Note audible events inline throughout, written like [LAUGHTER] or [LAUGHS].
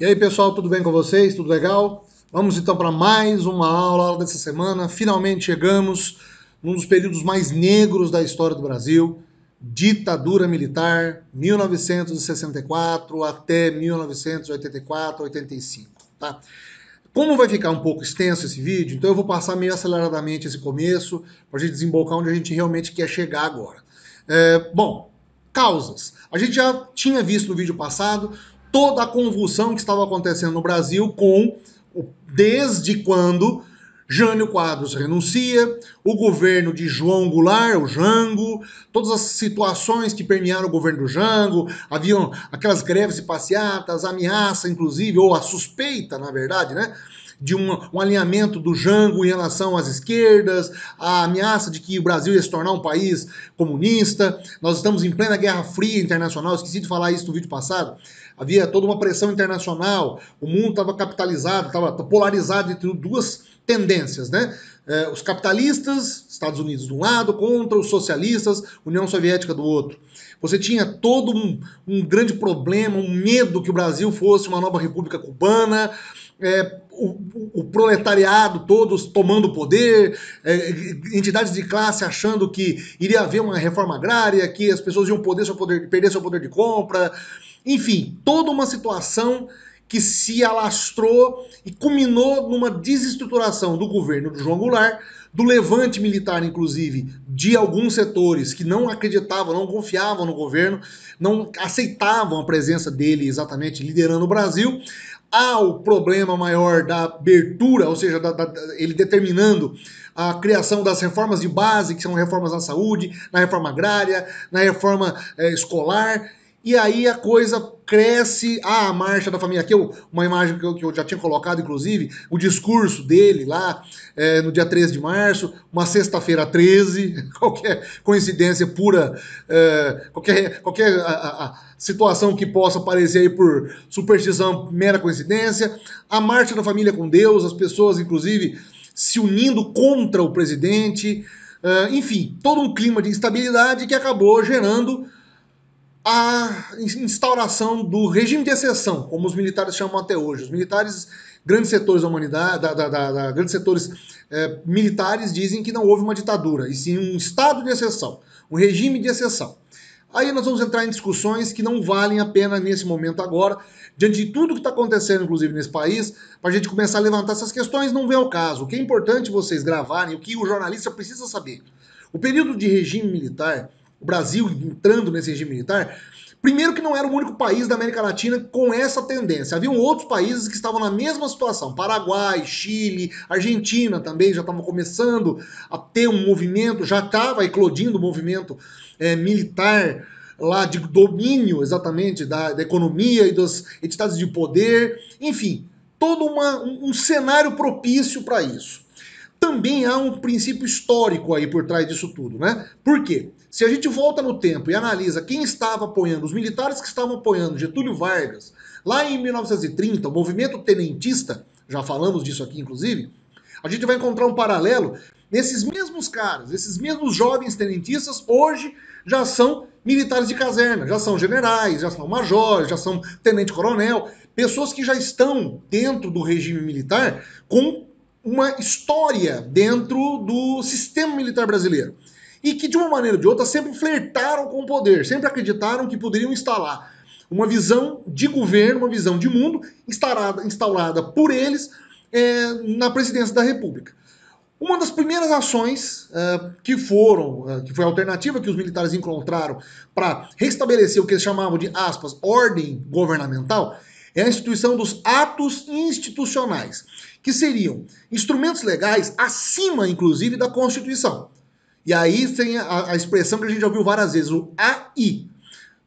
E aí, pessoal, tudo bem com vocês? Tudo legal? Vamos então para mais uma aula, aula dessa semana. Finalmente chegamos num dos períodos mais negros da história do Brasil, ditadura militar, 1964 até 1984, 85, tá? Como vai ficar um pouco extenso esse vídeo, então eu vou passar meio aceleradamente esse começo para a gente desembocar onde a gente realmente quer chegar agora. É, bom, causas. A gente já tinha visto no vídeo passado toda a convulsão que estava acontecendo no Brasil com desde quando Jânio Quadros renuncia, o governo de João Goulart, o Jango, todas as situações que permearam o governo do Jango, haviam aquelas greves e passeatas, ameaça, inclusive, ou a suspeita, na verdade, né? de um, um alinhamento do Jango em relação às esquerdas, a ameaça de que o Brasil ia se tornar um país comunista. Nós estamos em plena Guerra Fria Internacional, esqueci de falar isso no vídeo passado. Havia toda uma pressão internacional, o mundo estava capitalizado, estava polarizado entre duas tendências, né? Eh, os capitalistas, Estados Unidos de um lado, contra os socialistas, União Soviética do outro. Você tinha todo um, um grande problema, um medo que o Brasil fosse uma nova república cubana, é, o, o, proletariado todos tomando poder, é, entidades de classe achando que iria haver uma reforma agrária, que as pessoas iam poder, seu poder, perder seu poder de compra. Enfim, toda uma situação que se alastrou e culminou numa desestruturação do governo do João Goulart, do levante militar, inclusive, de alguns setores que não acreditavam, não confiavam no governo, não aceitavam a presença dele exatamente liderando o Brasil, há o problema maior da abertura, ou seja, da, da, ele determinando a criação das reformas de base, que são reformas na saúde, na reforma agrária, na reforma é, escolar, e aí a coisa cresce. a marcha da família. Aqui eu, uma imagem que eu, que eu, já tinha colocado, inclusive, o discurso dele lá é, no dia 13 de março, uma sexta-feira 13, [LAUGHS] qualquer coincidência pura, é, qualquer, qualquer a, a situação que possa parecer aí por superstição, mera coincidência. A marcha da família com Deus, as pessoas, inclusive, se unindo contra o presidente. É, enfim, todo um clima de instabilidade que acabou gerando a instauração do regime de exceção, como os militares chamam até hoje. Os militares, grandes setores da humanidade, da, da, da, grandes setores é, militares dizem que não houve uma ditadura, e sim um estado de exceção, um regime de exceção. Aí nós vamos entrar em discussões que não valem a pena nesse momento agora, diante de tudo que está acontecendo, inclusive nesse país, para a gente começar a levantar essas questões, não vem ao caso. O que é importante vocês gravarem, o que o jornalista precisa saber. O período de regime militar o Brasil entrando nesse regime militar, primeiro que não era o único país da América Latina com essa tendência. Haviam outros países que estavam na mesma situação. Paraguai, Chile, Argentina também já estavam começando a ter um movimento, já estava eclodindo o movimento é, militar lá de domínio exatamente da, da economia e das entidades de poder. Enfim, todo uma, um, um cenário propício para isso também há um princípio histórico aí por trás disso tudo, né? Por quê? Se a gente volta no tempo e analisa quem estava apoiando, os militares que estavam apoiando Getúlio Vargas, lá em 1930, o movimento tenentista, já falamos disso aqui inclusive, a gente vai encontrar um paralelo nesses mesmos caras, esses mesmos jovens tenentistas, hoje já são militares de caserna, já são generais, já são majores, já são tenente-coronel, pessoas que já estão dentro do regime militar com uma história dentro do sistema militar brasileiro. E que, de uma maneira ou de outra, sempre flertaram com o poder, sempre acreditaram que poderiam instalar uma visão de governo, uma visão de mundo instaurada, instalada por eles é, na presidência da República. Uma das primeiras ações uh, que foram, uh, que foi a alternativa que os militares encontraram para restabelecer o que eles chamavam de aspas, ordem governamental, é a instituição dos atos institucionais, que seriam instrumentos legais acima, inclusive, da Constituição. E aí tem a, a expressão que a gente já ouviu várias vezes, o AI.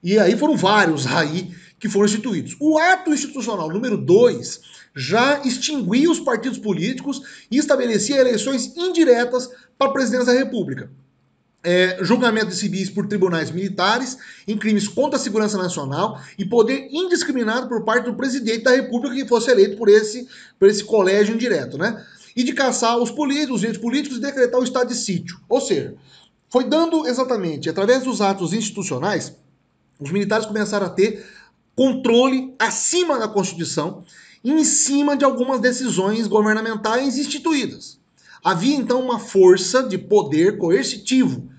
E aí foram vários AI que foram instituídos. O ato institucional número 2 já extinguia os partidos políticos e estabelecia eleições indiretas para a presidência da República é, julgamento de civis por tribunais militares em crimes contra a segurança nacional e poder indiscriminado por parte do presidente da república que fosse eleito por esse, por esse colégio indireto, né? E de caçar os políticos, os direitos políticos e decretar o estado de sítio. Ou seja, foi dando exatamente, através dos atos institucionais, os militares começaram a ter controle acima da Constituição em cima de algumas decisões governamentais instituídas. Havia então uma força de poder coercitivo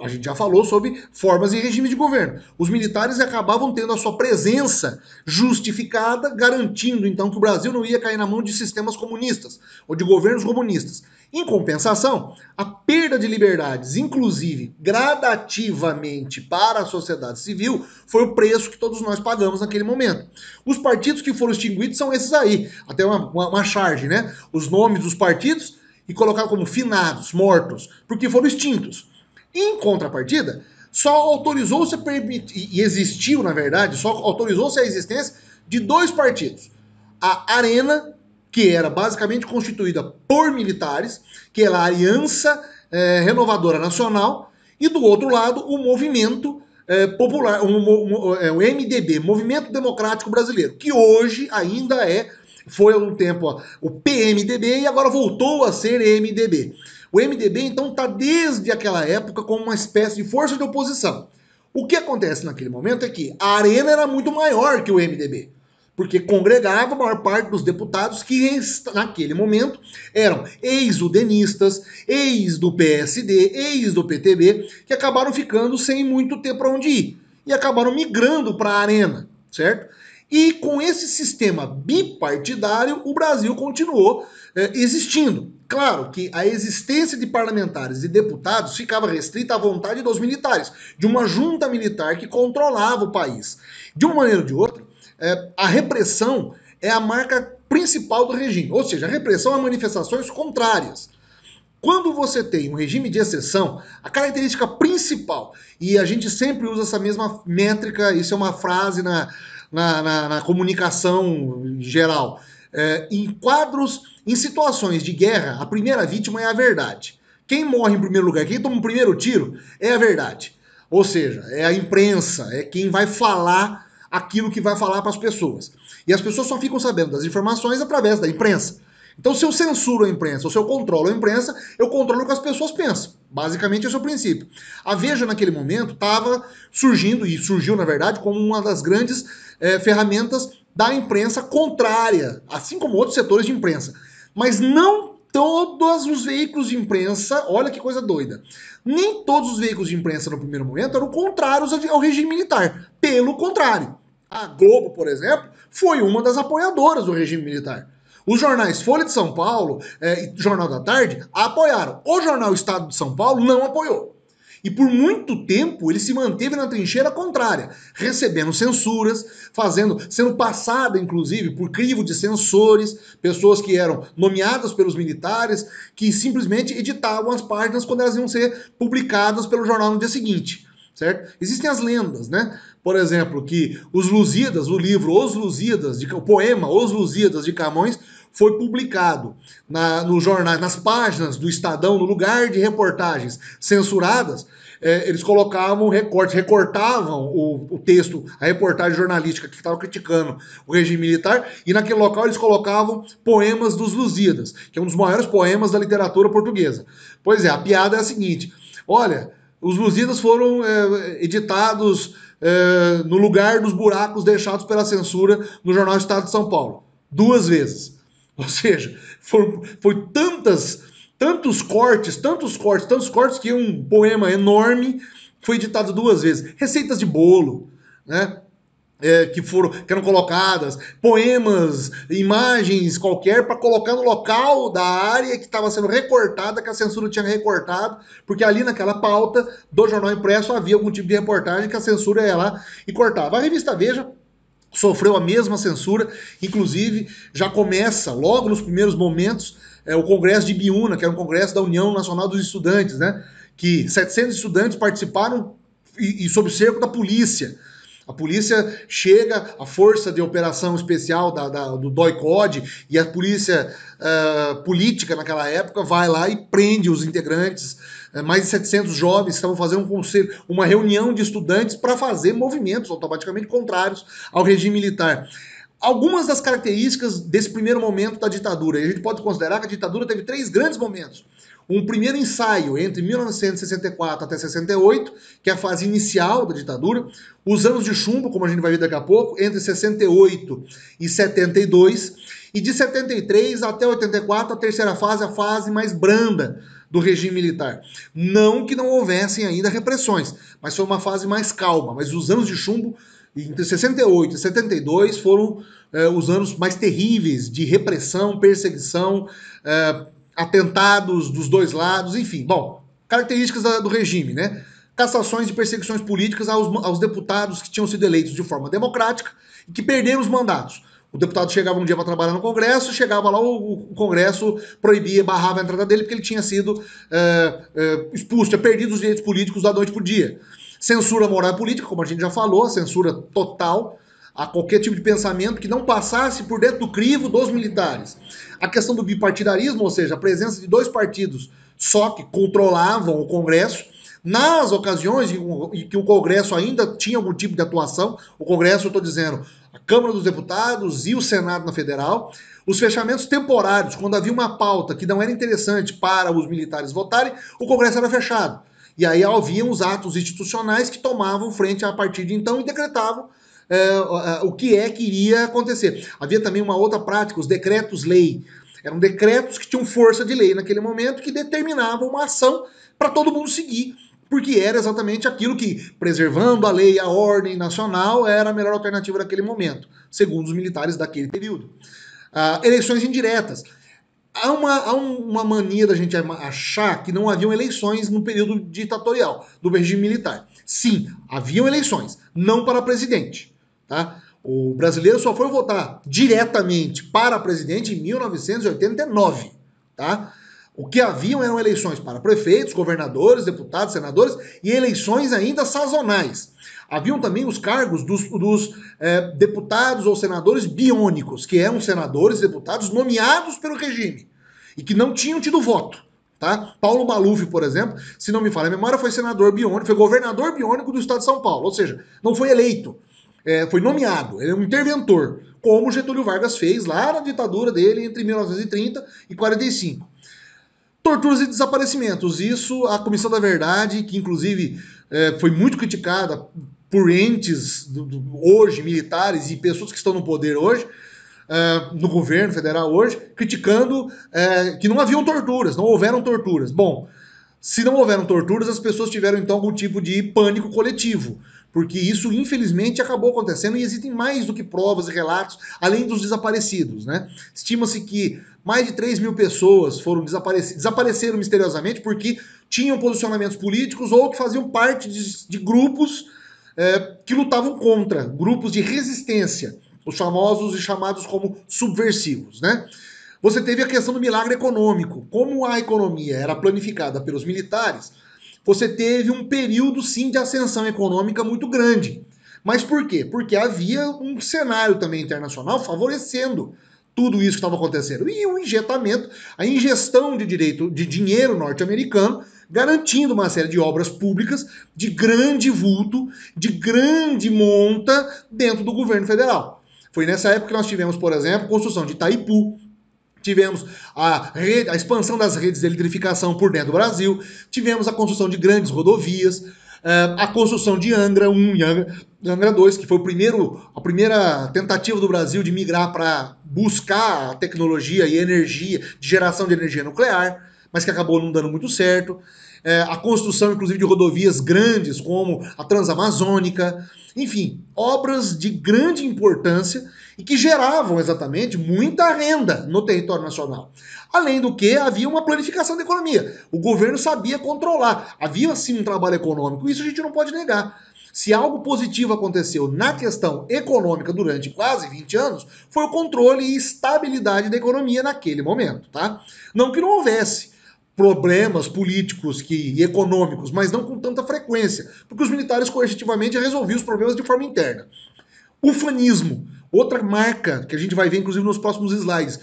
a gente já falou sobre formas e regimes de governo. Os militares acabavam tendo a sua presença justificada, garantindo então que o Brasil não ia cair na mão de sistemas comunistas ou de governos comunistas. Em compensação, a perda de liberdades, inclusive gradativamente para a sociedade civil, foi o preço que todos nós pagamos naquele momento. Os partidos que foram extinguidos são esses aí. Até uma, uma, uma charge, né? Os nomes dos partidos e colocar como finados, mortos, porque foram extintos. Em contrapartida, só autorizou-se a permitir, e existiu, na verdade, só autorizou-se a existência de dois partidos. A Arena, que era basicamente constituída por militares, que era é a Aliança é, Renovadora Nacional, e do outro lado, o movimento é, popular, o, o, o, MDB, Movimento Democrático Brasileiro, que hoje ainda é, foi há um tempo ó, o PMDB e agora voltou a ser MDB. O MDB, então, está desde aquela época como uma espécie de força de oposição. O que acontece naquele momento é que a arena era muito maior que o MDB, porque congregava a maior parte dos deputados que naquele momento eram ex-udenistas, ex do PSD, ex do PTB, que acabaram ficando sem muito ter para onde ir e acabaram migrando para a arena, certo? E com esse sistema bipartidário, o Brasil continuou é, existindo. Claro que a existência de parlamentares e deputados ficava restrita à vontade dos militares, de uma junta militar que controlava o país. De uma maneira ou de outra, é, a repressão é a marca principal do regime, ou seja, a repressão a é manifestações contrárias. Quando você tem um regime de exceção, a característica principal, e a gente sempre usa essa mesma métrica, isso é uma frase na, na, na, na comunicação geral. É, em quadros, em situações de guerra, a primeira vítima é a verdade. Quem morre em primeiro lugar, quem toma o primeiro tiro, é a verdade. Ou seja, é a imprensa, é quem vai falar aquilo que vai falar para as pessoas. E as pessoas só ficam sabendo das informações através da imprensa. Então, se eu censuro a imprensa, ou se eu controlo a imprensa, eu controlo o que as pessoas pensam. Basicamente, esse é o princípio. A Veja, naquele momento, estava surgindo, e surgiu, na verdade, como uma das grandes é, ferramentas da imprensa contrária, assim como outros setores de imprensa. Mas não todos os veículos de imprensa, olha que coisa doida, nem todos os veículos de imprensa no primeiro momento eram contrários ao regime militar. Pelo contrário, a Globo, por exemplo, foi uma das apoiadoras do regime militar. Os jornais Folha de São Paulo é, e Jornal da Tarde apoiaram. O jornal Estado de São Paulo não apoiou. E por muito tempo ele se manteve na trincheira contrária, recebendo censuras, fazendo, sendo passada inclusive por crivo de censores, pessoas que eram nomeadas pelos militares, que simplesmente editavam as páginas quando elas iam ser publicadas pelo jornal no dia seguinte. Certo? Existem as lendas, né? Por exemplo, que os Lusíadas, o livro Os Lusíadas, de, o poema Os Lusíadas de Camões, foi publicado na, nos nas páginas do Estadão, no lugar de reportagens censuradas, é, eles colocavam recortes, recortavam o, o, texto, a reportagem jornalística que estava criticando o regime militar, e naquele local eles colocavam poemas dos Lusíadas, que é um dos maiores poemas da literatura portuguesa. Pois é, a piada é a seguinte: olha, os Lusíadas foram é, editados é, no lugar dos buracos deixados pela censura no jornal Estado de São Paulo. Duas vezes. [LAUGHS] Ou seja, foram, foi tantas, tantos cortes, tantos cortes, tantos cortes que um poema enorme foi editado duas vezes. Receitas de bolo, né? É, que foram que eram colocadas, poemas, imagens qualquer para colocar no local da área que estava sendo recortada, que a censura tinha recortado, porque ali naquela pauta do jornal impresso havia algum tipo de reportagem que a censura ia lá e cortava. A revista Veja sofreu a mesma censura, inclusive já começa, logo nos primeiros momentos, é, o Congresso de Biúna, que era um congresso da União Nacional dos Estudantes, né? que 700 estudantes participaram e, e sob cerco da polícia. A polícia chega, a força de operação especial da, da do DOI-COD e a polícia uh, política naquela época vai lá e prende os integrantes é, mais de 700 jovens estavam fazendo um conselho, uma reunião de estudantes para fazer movimentos automaticamente contrários ao regime militar. Algumas das características desse primeiro momento da ditadura, a gente pode considerar que a ditadura teve três grandes momentos. Um primeiro ensaio entre 1964 até 68, que é a fase inicial da ditadura, os anos de chumbo, como a gente vai ver daqui a pouco, entre 68 e 72, e de 73 até 84, a terceira fase, a fase mais branda do regime militar. Não que não houvessem ainda repressões, mas foi uma fase mais calma. Mas os anos de chumbo, entre 68 e 72, foram eh, os anos mais terríveis de repressão, perseguição, eh, atentados dos dois lados, enfim. Bom, características da, do regime, né? Cassações e perseguições políticas aos, aos deputados que tinham sido eleitos de forma democrática e que perderam os mandatos. O deputado chegava um dia para trabalhar no Congresso, chegava lá, o, o, Congresso proibia, barrava a entrada dele, porque ele tinha sido é, é, expulso, tinha perdido os direitos políticos da noite para o dia. Censura moral e política, como a gente já falou, censura total a qualquer tipo de pensamento que não passasse por dentro do crivo dos militares. A questão do bipartidarismo, ou seja, a presença de dois partidos só que controlavam o Congresso, nas ocasiões em que o Congresso ainda tinha algum tipo de atuação, o Congresso, eu estou dizendo, a Câmara dos Deputados e o Senado na Federal. Os fechamentos temporários, quando havia uma pauta que não era interessante para os militares votarem, o Congresso era fechado. E aí haviam os atos institucionais que tomavam frente a partir de então e decretavam é, é o que é que iria acontecer. Havia também uma outra prática, os decretos-lei. Eram decretos que tinham força de lei naquele momento que determinavam uma ação para todo mundo seguir porque era exatamente aquilo que, preservando a lei e a ordem nacional, era a melhor alternativa naquele momento, segundo os militares daquele período. Ah, eleições indiretas. Há uma, há uma mania da gente achar que não haviam eleições no período ditatorial, do regime militar. Sim, haviam eleições, não para presidente. Tá? O brasileiro só foi votar diretamente para presidente em 1989. Tá? O que haviam eram eleições para prefeitos, governadores, deputados, senadores e eleições ainda sazonais. Haviam também os cargos dos, dos é, deputados ou senadores biônicos, que eram senadores e deputados nomeados pelo regime e que não tinham tido voto. Tá? Paulo Maluf, por exemplo, se não me falha a memória, foi senador biônico, foi governador biônico do estado de São Paulo, ou seja, não foi eleito, é, foi nomeado, ele é um interventor, como Getúlio Vargas fez lá na ditadura dele entre 1930 e 45 torturas e desaparecimentos. Isso a Comissão da Verdade, que inclusive é, foi muito criticada por entes do, do, hoje, militares e pessoas que estão no poder hoje, é, no governo federal hoje, criticando é, que não haviam torturas, não houveram torturas. Bom, se não houveram torturas, as pessoas tiveram então algum tipo de pânico coletivo porque isso infelizmente acabou acontecendo e existem mais do que provas e relatos, além dos desaparecidos. Né? Estima-se que mais de 3 mil pessoas foram desaparecidas, desapareceram misteriosamente porque tinham posicionamentos políticos ou que faziam parte de, de grupos é, que lutavam contra, grupos de resistência, os famosos e chamados como subversivos. Né? Você teve a questão do milagre econômico. Como a economia era planificada pelos militares, você teve um período sim de ascensão econômica muito grande. Mas por quê? Porque havia um cenário também internacional favorecendo tudo isso que estava acontecendo. E o injetamento, a ingestão de direito de dinheiro norte-americano, garantindo uma série de obras públicas de grande vulto, de grande monta dentro do governo federal. Foi nessa época que nós tivemos, por exemplo, a construção de Itaipu, Tivemos a, rede, a expansão das redes de eletrificação por dentro do Brasil, tivemos a construção de grandes rodovias, eh, a construção de Angra 1 e Angra 2, que foi o primeiro, a primeira tentativa do Brasil de migrar para buscar a tecnologia e energia, de geração de energia nuclear, mas que acabou não dando muito certo. Eh, a construção, inclusive, de rodovias grandes, como a Transamazônica, enfim, obras de grande importância e que geravam exatamente muita renda no território nacional. Além do que, havia uma planificação da economia. O governo sabia controlar. Havia sim um trabalho econômico, isso a gente não pode negar. Se algo positivo aconteceu na questão econômica durante quase 20 anos, foi o controle e estabilidade da economia naquele momento, tá? Não que não houvesse, problemas políticos que, e econômicos, mas não com tanta frequência, porque os militares coercitivamente resolviam os problemas de forma interna. Ufanismo, outra marca que a gente vai ver inclusive nos próximos slides,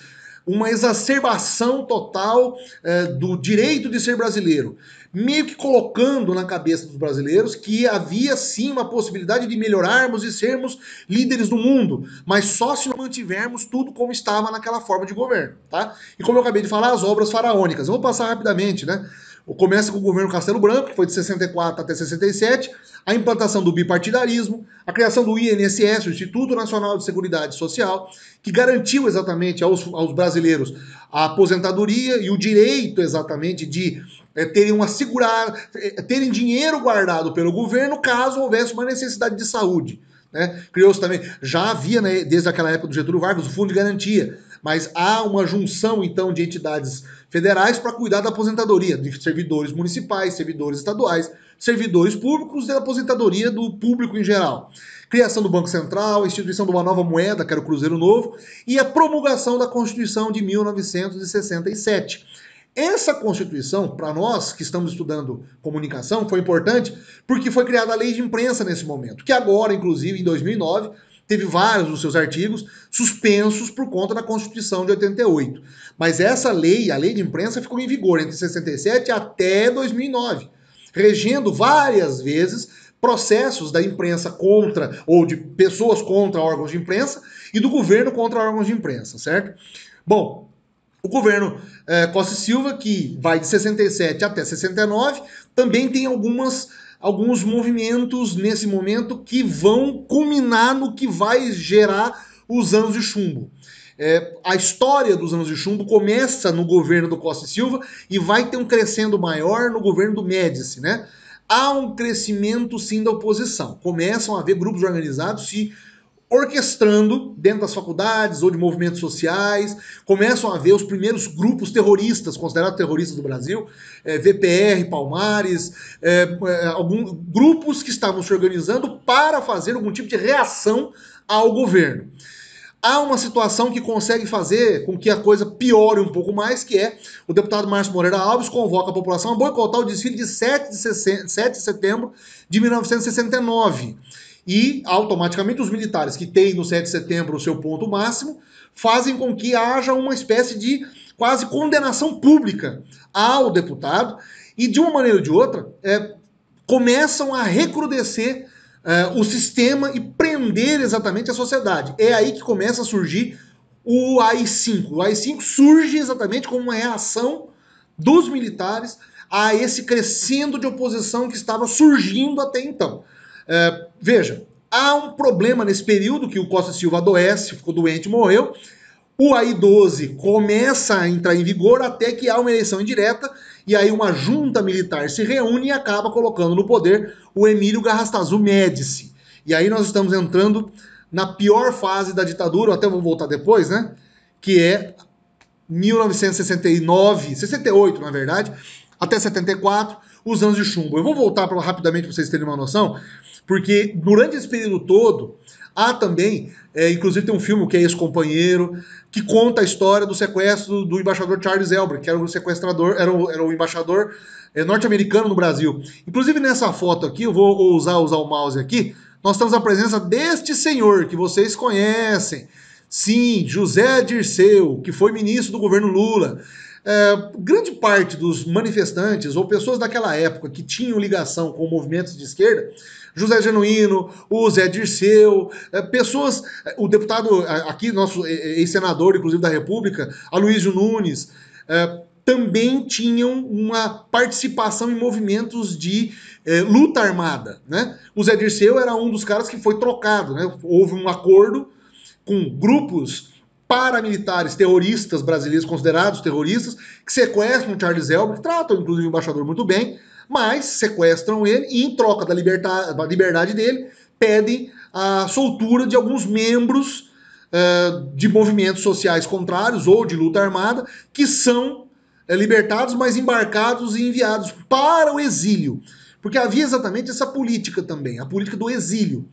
uma exacerbação total é, do direito de ser brasileiro meio que colocando na cabeça dos brasileiros que havia sim uma possibilidade de melhorarmos e sermos líderes do mundo, mas só se mantivermos tudo como estava naquela forma de governo, tá? E como eu acabei de falar, as obras faraônicas. Eu vou passar rapidamente, né? Começa com o governo Castelo Branco, que foi de 64 até 67 a implantação do bipartidarismo, a criação do INSS, o Instituto Nacional de Seguridade Social, que garantiu exatamente aos, aos brasileiros a aposentadoria e o direito exatamente de é, terem um assegurar, é, eh, terem dinheiro guardado pelo governo caso houvesse uma necessidade de saúde. Né? Criou-se também, já havia, né, desde aquela época do Getúlio Vargas, o fundo de garantia mas há uma junção, então, de entidades federais para cuidar da aposentadoria de servidores municipais, servidores estaduais, servidores públicos e da aposentadoria do público em geral. Criação do Banco Central, instituição de uma nova moeda, que era o Cruzeiro Novo, e a promulgação da Constituição de 1967. Essa Constituição, para nós que estamos estudando comunicação, foi importante porque foi criada a lei de imprensa nesse momento, que agora, inclusive, em 2009 teve vários dos seus artigos suspensos por conta da Constituição de 88. Mas essa lei, a lei de imprensa, ficou em vigor entre 67 até 2009, regendo várias vezes processos da imprensa contra, ou de pessoas contra órgãos de imprensa, e do governo contra órgãos de imprensa, certo? Bom, o governo é, Costa e Silva, que vai de 67 até 69, também tem algumas alguns movimentos nesse momento que vão culminar no que vai gerar os anos de chumbo. É, a história dos anos de chumbo começa no governo do Costa e Silva e vai ter um crescendo maior no governo do Médici, né? Há um crescimento sim da oposição. Começam a haver grupos organizados se orquestrando dentro das faculdades ou de movimentos sociais, começam a ver os primeiros grupos terroristas, considerados terroristas do Brasil, é, VPR, Palmares, é, é, grupos que estavam se organizando para fazer algum tipo de reação ao governo. Há uma situação que consegue fazer com que a coisa piore um pouco mais, que é o deputado Márcio Moreira Alves convoca a população a boicotar o desfile de 7 de, 60, 7 de setembro de 1969 e automaticamente os militares que têm no 7 de setembro o seu ponto máximo fazem com que haja uma espécie de quase condenação pública ao deputado e de uma maneira ou de outra é, começam a recrudescer é, o sistema e prender exatamente a sociedade. É aí que começa a surgir o AI-5. O AI-5 surge exatamente como uma reação dos militares a esse crescendo de oposição que estava surgindo até então. É, veja, há um problema nesse período que o Costa Silva adoece, ficou doente, morreu. O AI-12 começa a entrar em vigor até que há uma eleição indireta e aí uma junta militar se reúne e acaba colocando no poder o Emílio Garrastazu Médici. E aí nós estamos entrando na pior fase da ditadura, até vou voltar depois, né? Que é 1969, 68 na verdade, até 74, os anos de chumbo. Eu vou voltar pra, rapidamente para vocês terem uma noção. Porque durante esse período todo, há também, é, inclusive tem um filme que é Ex-Companheiro, que conta a história do sequestro do embaixador Charles Elber, que era o um sequestrador, era o, era o embaixador é, norte-americano no Brasil. Inclusive nessa foto aqui, eu vou usar usar o mouse aqui, nós temos a presença deste senhor que vocês conhecem. Sim, José Dirceu, que foi ministro do governo Lula. É, grande parte dos manifestantes ou pessoas daquela época que tinham ligação com movimentos de esquerda José Genuíno, o Zé Dirceu, é, pessoas, é, o deputado aqui, nosso ex-senador, inclusive da República, Aloysio Nunes, é, também tinham uma participação em movimentos de luta armada. Né? O Zé Dirceu era um dos caras que foi trocado, né? houve um acordo com grupos paramilitares terroristas brasileiros, considerados terroristas, que sequestram o Charles Elber, que tratam inclusive o embaixador muito bem, mas sequestram ele e, em troca da, da liberdade dele, pedem a soltura de alguns membros uh, de movimentos sociais contrários ou de luta armada que são uh, libertados, mas embarcados e enviados para o exílio. Porque havia exatamente essa política também, a política do exílio.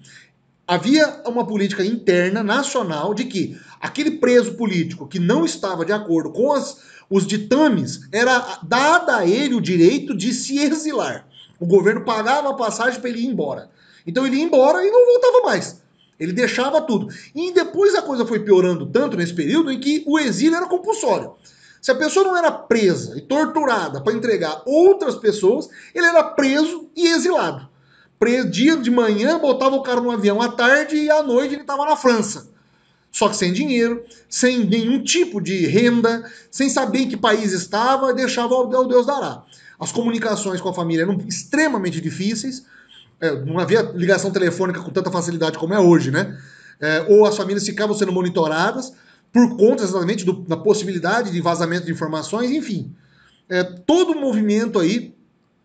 Havia uma política interna, nacional, de que aquele preso político que não estava de acordo com as os ditames, era dada a ele o direito de se exilar. O governo pagava a passagem para ele ir embora. Então ele ia embora e não voltava mais. Ele deixava tudo. E depois a coisa foi piorando tanto nesse período em que o exílio era compulsório. Se a pessoa não era presa e torturada para entregar outras pessoas, ele era preso e exilado. Dia de manhã botava o cara no avião à tarde e à noite ele estava na França. Só que sem dinheiro, sem nenhum tipo de renda, sem saber em que país estava, deixava ao Deus dará. As comunicações com a família eram extremamente difíceis, é, não havia ligação telefônica com tanta facilidade como é hoje, né? É, ou as famílias ficavam sendo monitoradas por conta exatamente do, da possibilidade de vazamento de informações, enfim. É, todo o movimento aí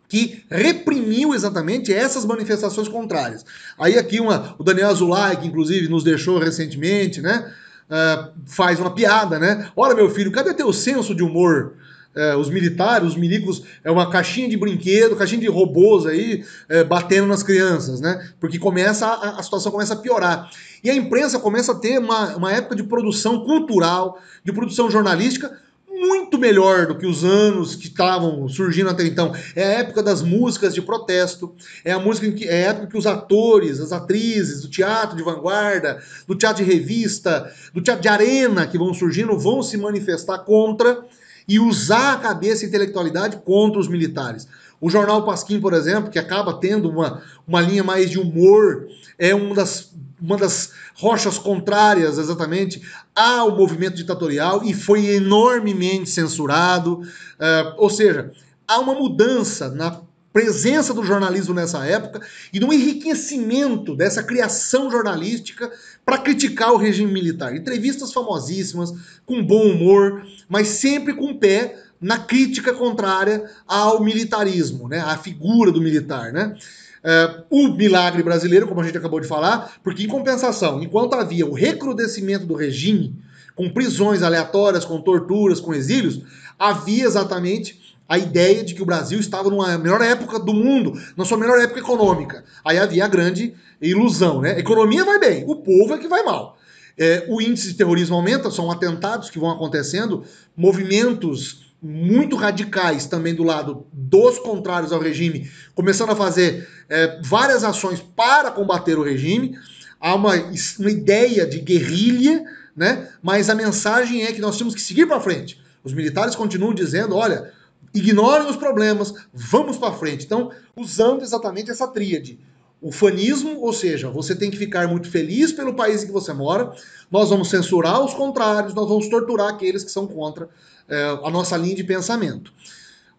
que reprimiu exatamente essas manifestações contrárias. Aí aqui uma, o Daniel Azulay, que inclusive nos deixou recentemente, né, uh, faz uma piada, né? Olha, meu filho, cadê teu senso de humor? É, os militares, os milicos, é uma caixinha de brinquedo, caixinha de robôs aí é, batendo nas crianças, né? Porque começa a, a situação começa a piorar. E a imprensa começa a ter uma, uma época de produção cultural, de produção jornalística, muito melhor do que os anos que estavam surgindo até então. É a época das músicas de protesto, é a música que, é a época que os atores, as atrizes do teatro de vanguarda, do teatro de revista, do teatro de arena que vão surgindo, vão se manifestar contra e usar a cabeça e a intelectualidade contra os militares. O jornal Pasquim, por exemplo, que acaba tendo uma, uma linha mais de humor, é uma das uma das rochas contrárias exatamente ao movimento ditatorial e foi enormemente censurado. Uh, ou seja, há uma mudança na presença do jornalismo nessa época e no enriquecimento dessa criação jornalística para criticar o regime militar. Entrevistas famosíssimas, com bom humor, mas sempre com pé na crítica contrária ao militarismo, né? à figura do militar. Né? É, o milagre brasileiro, como a gente acabou de falar, porque, em compensação, enquanto havia o recrudescimento do regime, com prisões aleatórias, com torturas, com exílios, havia exatamente a ideia de que o Brasil estava numa melhor época do mundo, na sua melhor época econômica. Aí havia a grande ilusão, né? A economia vai bem, o povo é que vai mal. É, o índice de terrorismo aumenta, são atentados que vão acontecendo, movimentos muito radicais também do lado dos contrários ao regime, começando a fazer é, várias ações para combater o regime. Há uma, uma ideia de guerrilha, né? mas a mensagem é que nós temos que seguir para frente. Os militares continuam dizendo: olha, ignorem os problemas, vamos para frente. Então, usando exatamente essa tríade o fanismo, ou seja, você tem que ficar muito feliz pelo país em que você mora. Nós vamos censurar os contrários, nós vamos torturar aqueles que são contra é, a nossa linha de pensamento.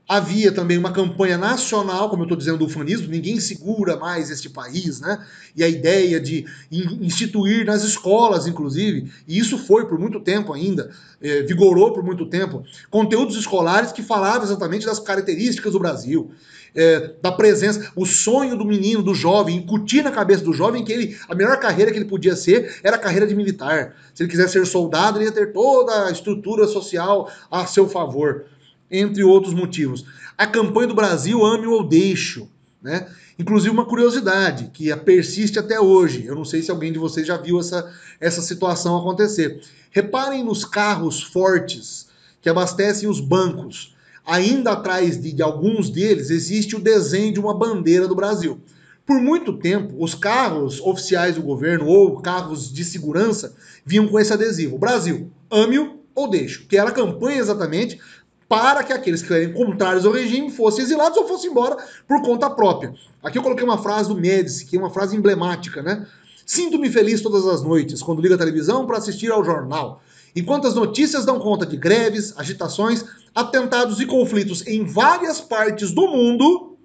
Havia também uma campanha nacional, como eu estou dizendo, do ufanismo, ninguém segura mais este país, né? E a ideia de instituir nas escolas, inclusive, e isso foi por muito tempo ainda, eh, vigorou por muito tempo, conteúdos escolares que falavam exatamente das características do Brasil é, da presença, o sonho do menino, do jovem, incutir na cabeça do jovem que ele, a melhor carreira que ele podia ser era a carreira de militar. Se ele quisesse ser soldado, ele ia ter toda a estrutura social a seu favor, entre outros motivos. A campanha do Brasil, ame ou deixo. Né? Inclusive uma curiosidade que é, persiste até hoje. Eu não sei se alguém de vocês já viu essa, essa situação acontecer. Reparem nos carros fortes que abastecem os bancos. Ainda atrás de, de alguns deles existe o desenho de uma bandeira do Brasil. Por muito tempo, os carros oficiais do governo ou carros de segurança vinham com esse adesivo: Brasil, ame-o ou deixo, que era a campanha exatamente para que aqueles que eram contrários ao regime fossem exilados ou fossem embora por conta própria. Aqui eu coloquei uma frase do Médici, que é uma frase emblemática, né? Sinto-me feliz todas as noites quando ligo a televisão para assistir ao jornal. Enquanto as notícias dão conta de greves, agitações, atentados e conflitos em várias partes do mundo,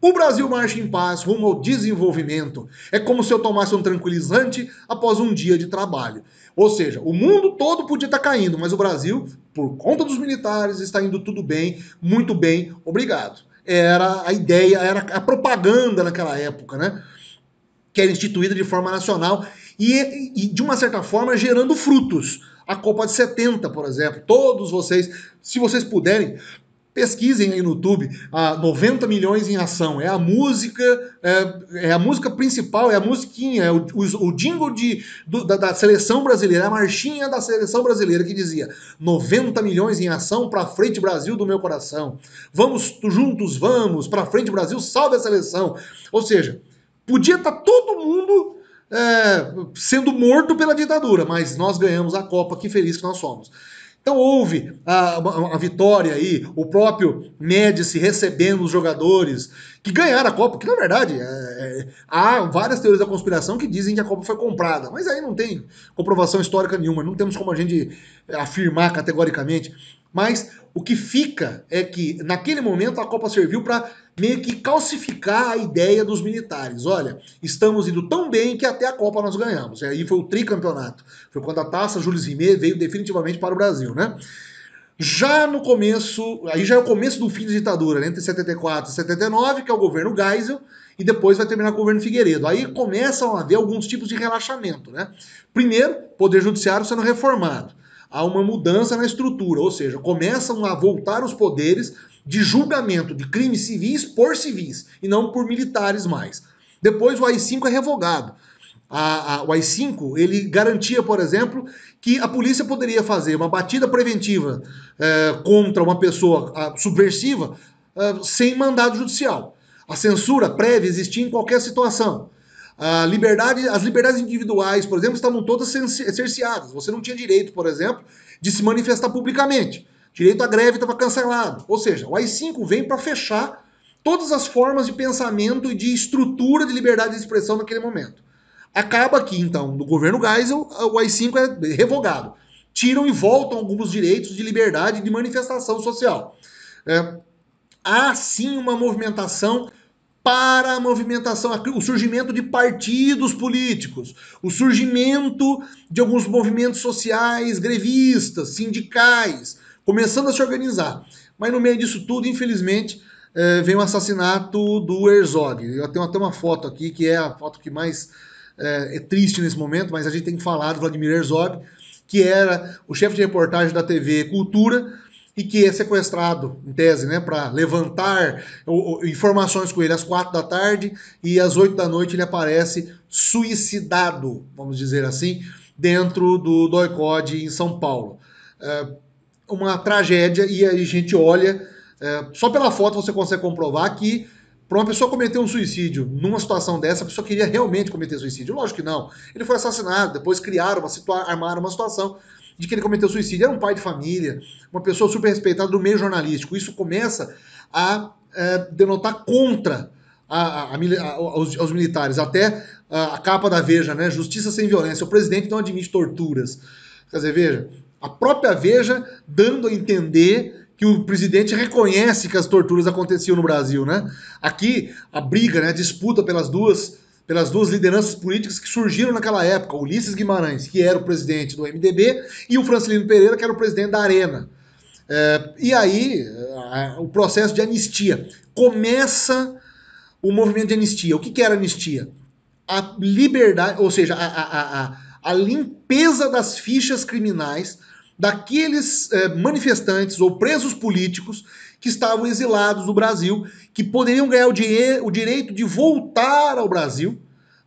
o Brasil marcha em paz rumo ao desenvolvimento. É como se eu tomasse um tranquilizante após um dia de trabalho. Ou seja, o mundo todo podia estar caindo, mas o Brasil, por conta dos militares, está indo tudo bem, muito bem, obrigado. Era a ideia, era a propaganda naquela época, né? Que era instituída de forma nacional e, e de uma certa forma, gerando frutos a Copa de 70, por exemplo. Todos vocês, se vocês puderem, pesquisem aí no YouTube a 90 milhões em ação. É a música, é, é, a música principal, é a musiquinha, é o, o, o jingle de, do, da, da, seleção brasileira, a marchinha da seleção brasileira que dizia 90 milhões em ação para frente Brasil do meu coração. Vamos juntos, vamos para frente Brasil, salve a seleção. Ou seja, podia estar tá todo mundo é, sendo morto pela ditadura, mas nós ganhamos a Copa, que feliz que nós somos. Então houve a, a, a, vitória aí, o próprio Médici recebendo os jogadores que ganharam a Copa, que na verdade é, é, há várias teorias da conspiração que dizem que a Copa foi comprada, mas aí não tem comprovação histórica nenhuma, não temos como a gente afirmar categoricamente. Mas o que fica é que naquele momento a Copa serviu para meio que calcificar a ideia dos militares. Olha, estamos indo tão bem que até a Copa nós ganhamos. E aí foi o tricampeonato. Foi quando a taça Jules Rimet veio definitivamente para o Brasil, né? Já no começo, aí já é o começo do fim da ditadura, né? entre 74 e 79, que é o governo Geisel, e depois vai terminar com o governo Figueiredo. Aí começam a haver alguns tipos de relaxamento, né? Primeiro, poder judiciário sendo reformado há uma mudança na estrutura, ou seja, começam a voltar os poderes de julgamento de crimes civis por civis e não por militares mais. Depois o AI-5 é revogado. A, a, o AI-5 ele garantia, por exemplo, que a polícia poderia fazer uma batida preventiva eh, contra uma pessoa a, ah, subversiva ah, sem mandado judicial. A censura prévia existia em qualquer situação. A liberdade, as liberdades individuais, por exemplo, estavam todas cerceadas. Você não tinha direito, por exemplo, de se manifestar publicamente. Direito à greve estava cancelado. Ou seja, o AI-5 vem para fechar todas as formas de pensamento e de estrutura de liberdade de expressão naquele momento. Acaba aqui, então, no governo Geisel, o AI-5 é revogado. Tiram e voltam alguns direitos de liberdade de manifestação social. É, há sim uma movimentação para a movimentação, o surgimento de partidos políticos, o surgimento de alguns movimentos sociais, grevistas, sindicais, começando a se organizar. Mas no meio disso tudo, infelizmente, é, vem o assassinato do Herzog. Eu tenho até uma foto aqui, que é a foto que mais é, é triste nesse momento, mas a gente tem que falar do Vladimir Herzog, que era o chefe de reportagem da TV Cultura, e que é sequestrado, em tese, né, para levantar informações com ele às quatro da tarde e às oito da noite ele aparece suicidado, vamos dizer assim, dentro do DOICOD em São Paulo. É, uma tragédia e a gente olha, é, só pela foto você consegue comprovar que para uma pessoa cometer um suicídio, numa situação dessa, a pessoa queria realmente cometer suicídio. Lógico que não. Ele foi assassinado, depois criaram uma situação, armaram uma situação de que ele cometeu suicídio. Era um pai de família, uma pessoa super respeitada do meio jornalístico. Isso começa a é, denotar contra a, a, a, militares. Até a, capa da Veja, né? Justiça sem violência. O presidente não admite torturas. Quer dizer, veja, a própria Veja dando a entender que o presidente reconhece que as torturas aconteciam no Brasil, né? Aqui a briga, né, a disputa pelas duas pelas duas lideranças políticas que surgiram naquela época, Ulisses Guimarães, que era o presidente do MDB, e o Francilino Pereira, que era o presidente da Arena. É, e aí o processo de anistia começa o movimento de anistia. O que, que era anistia? A liberdade, ou seja, a, a, a limpeza das fichas criminais daqueles eh, manifestantes ou presos políticos que estavam exilados do Brasil, que poderiam ganhar o, o direito de voltar ao Brasil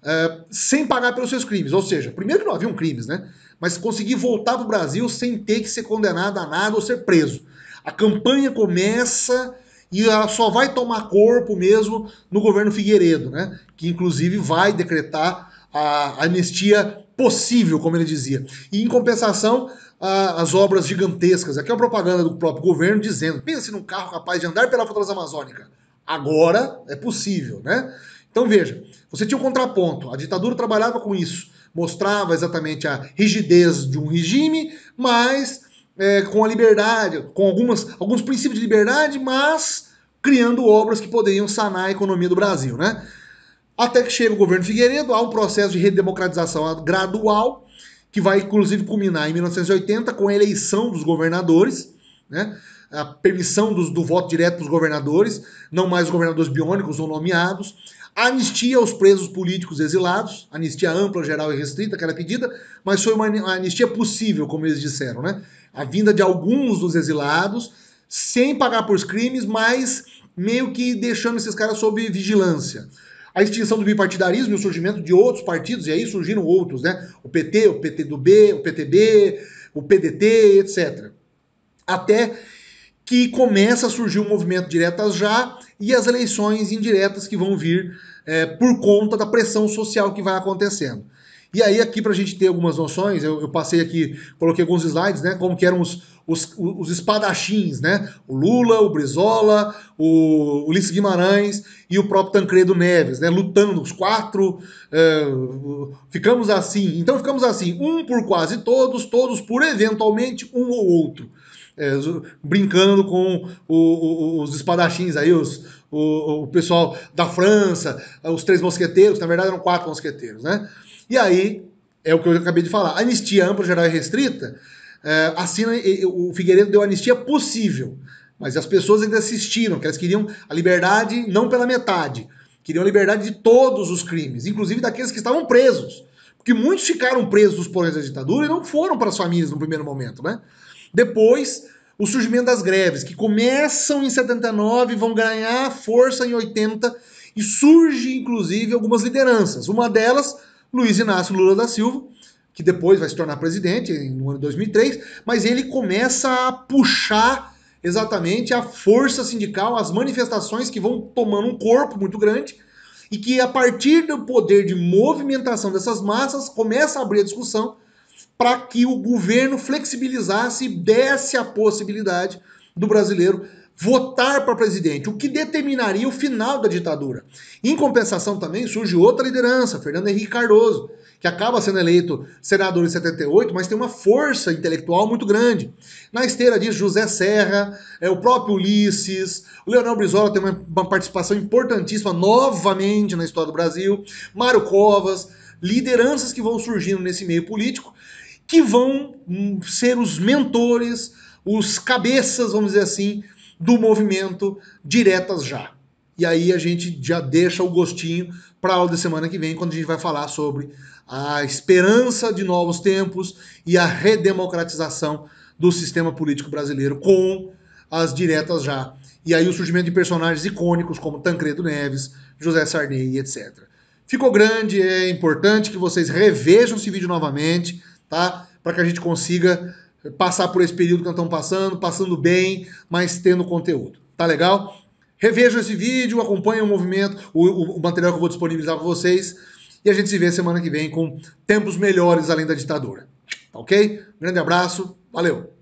eh, sem pagar pelos seus crimes. Ou seja, primeiro que não haviam crimes, né? Mas conseguir voltar para o Brasil sem ter que ser condenado a nada ou ser preso. A campanha começa e ela só vai tomar corpo mesmo no governo Figueiredo, né? Que inclusive vai decretar a anistia possível, como ele dizia. E em compensação, as obras gigantescas. Aqui é uma propaganda do próprio governo dizendo: pense num carro capaz de andar pela Fortaleza Amazônica. Agora é possível, né? Então veja, você tinha um contraponto. A ditadura trabalhava com isso, mostrava exatamente a rigidez de um regime, mas é, com a liberdade, com algumas, alguns princípios de liberdade, mas criando obras que poderiam sanar a economia do Brasil, né? Até que chega o governo Figueiredo, há um processo de redemocratização gradual, que vai inclusive culminar em 1980 com a eleição dos governadores, né? a permissão dos, do voto direto dos governadores, não mais os governadores biônicos ou nomeados, anistia aos presos políticos exilados, anistia ampla, geral e restrita, que era pedida, mas foi uma anistia possível, como eles disseram, né? A vinda de alguns dos exilados, sem pagar por crimes, mas meio que deixando esses caras sob vigilância a extinção do bipartidarismo e o surgimento de outros partidos, e aí surgiram outros, né? O PT, o PT do B, o PTB, o PDT, etc. Até que começa a surgir o um movimento diretas já e as eleições indiretas que vão vir é, por conta da pressão social que vai acontecendo. E aí, aqui, para a gente ter algumas noções, eu, eu, passei aqui, coloquei alguns slides, né? Como que eram os, os, os espadachins, né? O Lula, o Brizola, o Ulisses Guimarães e o próprio Tancredo Neves, né? Lutando os quatro. É, ficamos assim. Então ficamos assim, um por quase todos, todos por eventualmente um ou outro. É, brincando com o, o, os espadachins aí, os, o, o pessoal da França, os três mosqueteiros, na verdade eram quatro mosqueteiros, né? E aí, é o que eu acabei de falar, anistia ampla, geral e restrita, é, assina, o Figueiredo deu anistia possível, mas as pessoas ainda assistiram, que elas queriam a liberdade não pela metade, queriam a liberdade de todos os crimes, inclusive daqueles que estavam presos, porque muitos ficaram presos dos porões da ditadura e não foram para as famílias no primeiro momento, né? Depois, o surgimento das greves, que começam em 79 vão ganhar força em 80 e surge inclusive algumas lideranças. Uma delas Luiz Inácio Lula da Silva, que depois vai se tornar presidente no ano 2003, mas ele começa a puxar exatamente a força sindical, as manifestações que vão tomando um corpo muito grande e que a partir do poder de movimentação dessas massas começa a abrir a discussão para que o governo flexibilizasse e desse a possibilidade do brasileiro votar para presidente, o que determinaria o final da ditadura. Em compensação também surge outra liderança, Fernando Henrique Cardoso, que acaba sendo eleito senador em 78, mas tem uma força intelectual muito grande. Na esteira diz José Serra, é, o próprio Ulisses, o Leonel Brizola tem uma, uma participação importantíssima novamente na história do Brasil, Mário Covas, lideranças que vão surgindo nesse meio político, que vão hum, ser os mentores, os cabeças, vamos dizer assim, do movimento diretas já. E aí a gente já deixa o gostinho para a aula de semana que vem, quando a gente vai falar sobre a esperança de novos tempos e a redemocratização do sistema político brasileiro com as diretas já. E aí o surgimento de personagens icônicos como Tancredo Neves, José Sarney, etc. Ficou grande, é importante que vocês revejam esse vídeo novamente, tá? Para que a gente consiga passar por esse período que nós estamos passando, passando bem, mas tendo conteúdo. Tá legal? Revejam esse vídeo, acompanhe o movimento, o, o, o material que eu vou disponibilizar para vocês. E a gente se vê semana que vem com tempos melhores além da ditadura. Tá ok? Grande abraço, valeu!